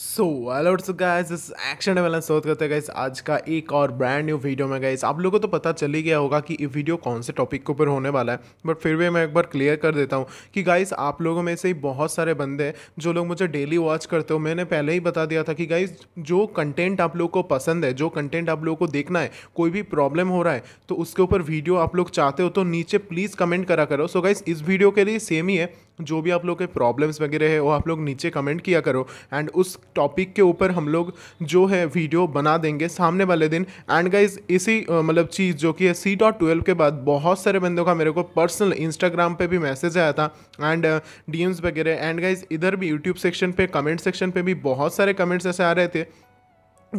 सो so guys इस action वाला स्वागत करते हैं गाइस आज का एक और ब्रांड न्यू वीडियो में गाइस आप लोगों को तो पता चल ही गया होगा कि ये वीडियो कौन से टॉपिक के ऊपर होने वाला है बट फिर भी मैं एक बार क्लियर कर देता हूँ कि गाइस आप लोगों में से ही बहुत सारे बंदे हैं जो लोग मुझे डेली वॉच करते हो मैंने पहले ही बता दिया था कि गाइज जो कंटेंट आप लोग को पसंद है जो कंटेंट आप लोगों को देखना है कोई भी प्रॉब्लम हो रहा है तो उसके ऊपर वीडियो आप लोग चाहते हो तो नीचे प्लीज़ कमेंट करा करो सो गाइज इस वीडियो के लिए सेम ही है जो भी आप लोग के प्रॉब्लम्स वगैरह है वो आप लोग नीचे कमेंट किया करो एंड उस टॉपिक के ऊपर हम लोग जो है वीडियो बना देंगे सामने वाले दिन एंड गाइज इसी मतलब चीज़ जो कि है सी डॉट ट्वेल्व के बाद बहुत सारे बंदों का मेरे को पर्सनल इंस्टाग्राम पे भी मैसेज आया था एंड डी वगैरह एंड गाइज इधर भी यूट्यूब सेक्शन पे कमेंट सेक्शन पे भी बहुत सारे कमेंट्स ऐसे आ रहे थे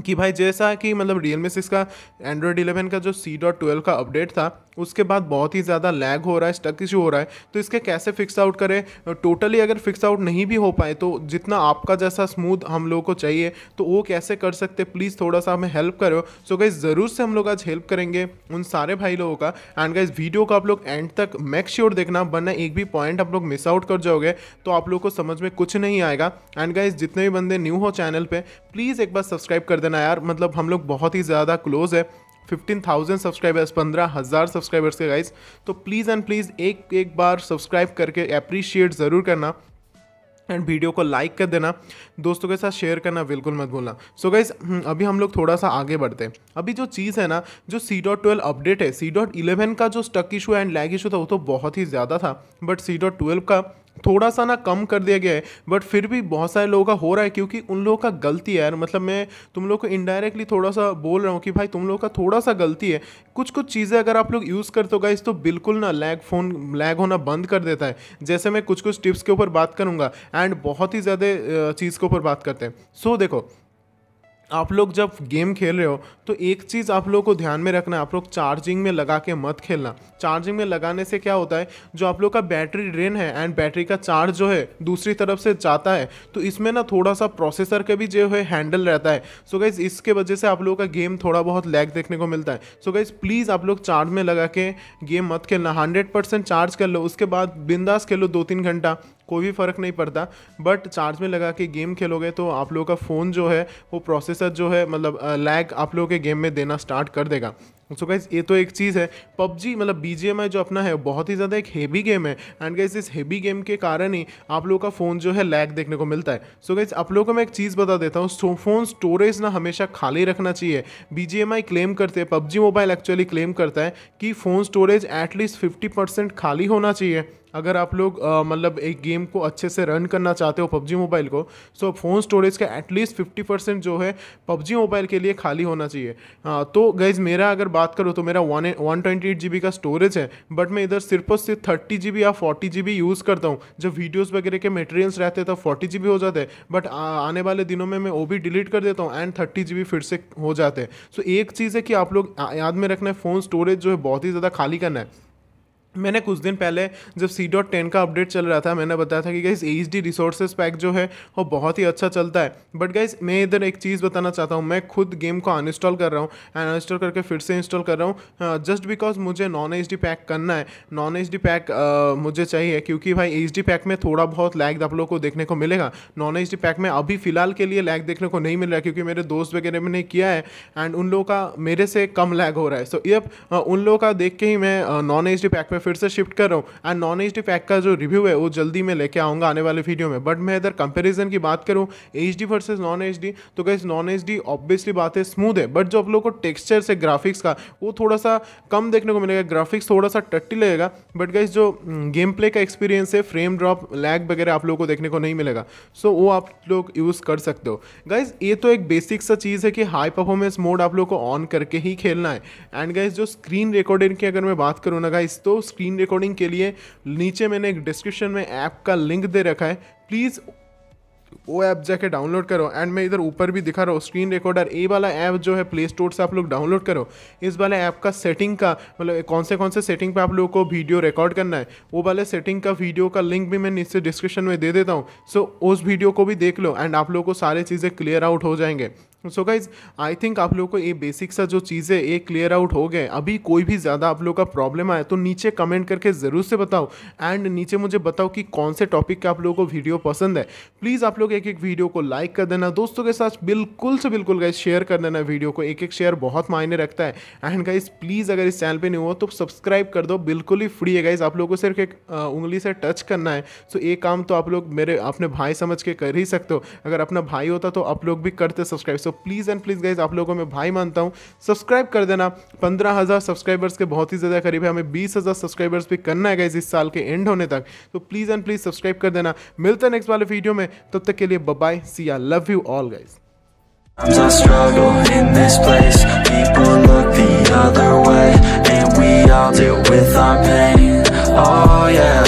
कि भाई जैसा कि मतलब रियल मी सिक्स का एंड्रॉयड इलेवन का जो सी डॉट ट्वेल्व का अपडेट था उसके बाद बहुत ही ज़्यादा लैग हो रहा है स्टक इशू हो रहा है तो इसके कैसे फिक्स आउट करें टोटली अगर फिक्स आउट नहीं भी हो पाए तो जितना आपका जैसा स्मूथ हम लोगों को चाहिए तो वो कैसे कर सकते प्लीज़ थोड़ा सा हमें हेल्प करो सो गाइज ज़रूर से हम लोग आज हेल्प करेंगे उन सारे भाई लोगों का एंड गाइज वीडियो का आप लोग एंड तक मेक श्योर देखना वरना एक भी पॉइंट आप लोग मिस आउट कर जाओगे तो आप लोग को समझ में कुछ नहीं आएगा एंड गाइज जितने भी बंदे न्यू हो चैनल पर प्लीज़ एक बार सब्सक्राइब कर देना यार मतलब हम लोग बहुत ही ज़्यादा क्लोज है फिफ्टीन थाउजेंड सब्सक्राइबर्स पंद्रह हज़ार सब्सक्राइबर्स के गाइज तो प्लीज़ एंड प्लीज़ एक एक बार सब्सक्राइब करके अप्रिशिएट ज़रूर करना एंड वीडियो को लाइक कर देना दोस्तों के साथ शेयर करना बिल्कुल मत भूलना सो so गाइज हम्म, अभी हम लोग थोड़ा सा आगे बढ़ते हैं अभी जो चीज़ है ना जो सी डॉट ट्वेल्व अपडेट है सी डॉट इलेवन का जो stuck issue and lag issue था वो तो बहुत ही ज़्यादा था बट सी डॉट ट्वेल्व का थोड़ा सा ना कम कर दिया गया है बट फिर भी बहुत सारे लोगों का हो रहा है क्योंकि उन लोगों का गलती है यार मतलब मैं तुम लोग को इनडायरेक्टली थोड़ा सा बोल रहा हूँ कि भाई तुम लोग का थोड़ा सा गलती है कुछ कुछ चीज़ें अगर आप लोग यूज़ करते हो गाइस तो बिल्कुल ना लैग फ़ोन लैग होना बंद कर देता है जैसे मैं कुछ कुछ टिप्स के ऊपर बात करूँगा एंड बहुत ही ज़्यादा चीज़ के ऊपर बात करते हैं सो so, देखो आप लोग जब गेम खेल रहे हो तो एक चीज़ आप लोग को ध्यान में रखना है आप लोग चार्जिंग में लगा के मत खेलना चार्जिंग में लगाने से क्या होता है जो आप लोग का बैटरी ड्रेन है एंड बैटरी का चार्ज जो है दूसरी तरफ से जाता है तो इसमें ना थोड़ा सा प्रोसेसर का भी जो है हैंडल रहता है सो गाइज इसके वजह से आप लोगों का गेम थोड़ा बहुत लैग देखने को मिलता है सो गाइज प्लीज़ आप लोग चार्ज में लगा के गेम मत खेलना हंड्रेड चार्ज कर लो उसके बाद बिंदास खेलो दो तीन घंटा कोई भी फ़र्क नहीं पड़ता बट चार्ज में लगा के गेम खेलोगे तो आप लोगों का फ़ोन जो है वो प्रोसेसर जो है मतलब लैग आप लोगों के गेम में देना स्टार्ट कर देगा सो so गाइज ये तो एक चीज़ है पबजी मतलब बी जी जो अपना है बहुत ही ज़्यादा एक हेवी गेम है एंड गाइज इस हेवी गेम के कारण ही आप लोगों का फ़ोन जो है लैग देखने को मिलता है सो so गाइज आप लोगों को मैं एक चीज़ बता देता हूँ फ़ोन स्टोरेज ना हमेशा खाली रखना चाहिए बी जी क्लेम करते हैं पबजी मोबाइल एक्चुअली क्लेम करता है कि phone storage at least fifty percent खाली होना चाहिए अगर आप लोग मतलब एक गेम को अच्छे से रन करना चाहते हो पबजी मोबाइल को तो फ़ोन स्टोरेज का एटलीस्ट फिफ्टी परसेंट जो है पबजी मोबाइल के लिए खाली होना चाहिए आ, हाँ, तो गैज़ मेरा अगर बात करो तो मेरा one one twenty eight G B का स्टोरेज है बट मैं इधर सिर्फ और सिर्फ थर्टी जी बी या फोर्टी जी बी यूज़ करता हूँ जब वीडियोज़ वगैरह के मटेरियल्स रहते तो फोर्टी जी बी हो जाते बट आने वाले दिनों में मैं वो भी डिलीट कर देता हूँ एंड थर्टी जी बी फिर से हो जाते हैं सो एक चीज़ है कि आप लोग याद में रखना है फ़ोन स्टोरेज जो है बहुत ही ज़्यादा खाली करना है मैंने कुछ दिन पहले जब सी डॉट टेन का अपडेट चल रहा था मैंने बताया था कि guys H D resources pack जो है वो बहुत ही अच्छा चलता है बट गाइज मैं इधर एक चीज़ बताना चाहता हूँ मैं खुद गेम को अनइंस्टॉल कर रहा हूँ एंड अनइंस्टॉल करके फिर से इंस्टॉल कर रहा हूँ जस्ट बिकॉज मुझे नॉन एच डी पैक करना है नॉन एच डी पैक मुझे चाहिए क्योंकि भाई एच डी पैक में थोड़ा बहुत लैग आप लोग को देखने को मिलेगा नॉन एच डी पैक में अभी फिलहाल के लिए लैग देखने को नहीं मिल रहा है क्योंकि मेरे दोस्त वगैरह मैंने किया है एंड उन लोगों का मेरे से कम लैग हो रहा है सो so, यप उन लोगों का देख के ही मैं नॉन एच डी पैक में फिर से शिफ्ट कर रहा हूँ and non H D pack का जो रिव्यू है वो जल्दी मैं लेके आऊँगा आने वाले वीडियो में बट मैं इधर कंपेरिजन की बात करूँ H D versus non H D तो कैसे नॉन एच डी ऑब्वियसली बात है स्मूथ है बट जो आप लोग को टेक्स्चर से ग्राफिक्स का वो थोड़ा सा कम देखने को मिलेगा ग्राफिक्स थोड़ा सा टट्टी लगेगा बट गाइज जो गेम हम्म, प्ले का एक्सपीरियंस है फ्रेम ड्रॉप लैग वगैरह आप लोग को देखने को नहीं मिलेगा सो so, वो आप लोग यूज़ कर सकते हो गाइज ये तो एक बेसिक सा चीज़ है कि हाई परफॉर्मेंस मोड आप लोग को ऑन करके ही खेलना है एंड गाइज जो स्क्रीन रिकॉर्डिंग की अगर मैं बात करूँ ना गाइज तो स्क्रीन रिकॉर्डिंग के लिए नीचे मैंने एक डिस्क्रिप्शन में ऐप का लिंक दे रखा है प्लीज़ वो ऐप जाके डाउनलोड करो एंड मैं इधर ऊपर भी दिखा रहा हूँ स्क्रीन रिकॉर्डर ए वाला ऐप जो है प्ले स्टोर से आप लोग डाउनलोड करो इस वाले ऐप का सेटिंग का मतलब कौन से कौन से सेटिंग पे आप लोगों को वीडियो रिकॉर्ड करना है वो वाले सेटिंग का वीडियो का लिंक भी मैं नीचे डिस्क्रिप्शन में दे देता हूँ सो so, उस वीडियो को भी देख लो एंड आप लोगों को सारी चीज़ें क्लियर आउट हो जाएंगे सो गाइज आई थिंक आप लोगों को ये बेसिक सा जो चीज़ें ये क्लियर आउट हो गए अभी कोई भी ज़्यादा आप लोग का प्रॉब्लम आया तो नीचे कमेंट करके ज़रूर से बताओ एंड नीचे मुझे बताओ कि कौन से टॉपिक का आप लोगों को वीडियो पसंद है प्लीज़ आप लोग एक एक वीडियो को लाइक कर देना दोस्तों के साथ बिल्कुल से बिल्कुल गाइज शेयर कर देना वीडियो को एक एक शेयर बहुत मायने रखता है एंड गाइज प्लीज़ अगर इस चैनल पर नहीं हो तो सब्सक्राइब कर दो बिल्कुल ही फ्री है गाइज आप लोगों को सिर्फ एक उंगली से टच करना है सो ये काम तो आप लोग मेरे अपने भाई समझ के कर ही सकते हो अगर अपना भाई होता तो आप लोग भी करते subscribe so please and please guys आप लोगों में भाई मानता हूँ सब्सक्राइब कर देना पंद्रह हज़ार सब्सक्राइबर्स के बहुत ही ज़्यादा करीब है हमें बीस हज़ार सब्सक्राइबर्स भी करना है गाइज इस साल के एंड होने तक तो प्लीज़ एंड प्लीज़ सब्सक्राइब कर देना मिलते है नेक्स्ट वाले वीडियो में तब तक के लिए bye bye see I love you all guys Sometimes I struggle in this place People look the other way And we all deal with our pain Oh yeah